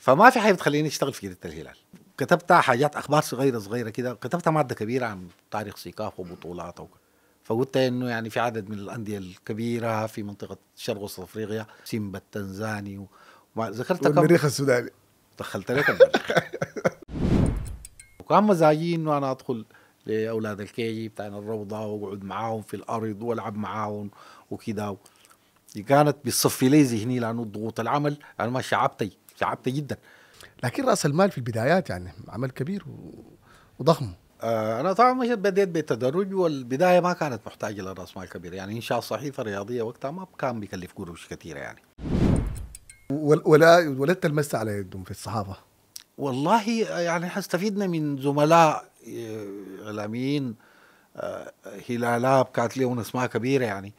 فما في حاجه بتخليني اشتغل في جريده الهلال كتبتها حاجات اخبار صغيره صغيره كده كتبتها ماده كبيره عن تاريخ سيكاف وبطولات فقلت انه يعني في عدد من الانديه الكبيره في منطقه شرق وسط افريقيا سيمبا التنزاني وما ذكرت المريخ السوداني دخلت لك المريخ وكان مزاجي انه انا ادخل لاولاد الكيجي بتاعنا الروضه واقعد معاهم في الارض والعب معاهم وكده كانت بتصفي لي ذهني لانه ضغوط العمل انا ما شعبتي تعبت جدا لكن راس المال في البدايات يعني عمل كبير وضخم آه انا طبعا مشيت بديت بالتدرج والبدايه ما كانت محتاجه لراس مال كبير يعني انشاء صحيفه رياضيه وقتها ما كان بيكلف قروش كثيره يعني ولا ولا تلمست على يدهم في الصحافه والله يعني استفدنا من زملاء آه، اعلاميين آه، هلالاب كانت لهم اسماء كبيره يعني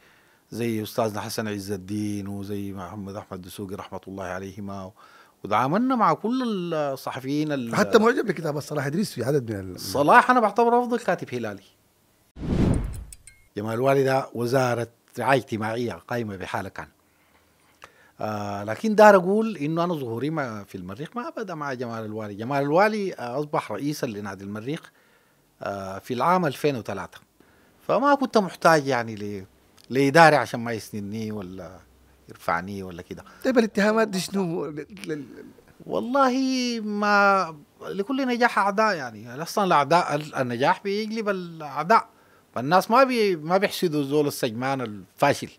زي استاذنا حسن عز الدين وزي محمد احمد دسوقي رحمه الله عليهما وتعاملنا مع كل الصحفيين حتى معجب بكتاب صلاح ادريس في عدد من صلاح انا بعتبره افضل كاتب هلالي جمال والدة وزارة رعاية اجتماعية قائمة بحالة كان آه لكن دار اقول انه انا ظهوري ما في المريخ ما ابدا مع جمال الوالي، جمال الوالي آه اصبح رئيسا لنادي المريخ آه في العام 2003 فما كنت محتاج يعني لاداري عشان ما يسندني ولا يرفعني ولا كده طيب الاتهامات دي شنو والله ما لكل نجاح اعداء يعني اصلا الاعداء النجاح بيجلب الاعداء فالناس ما بي ما بيحسدوا زول السجمان الفاشل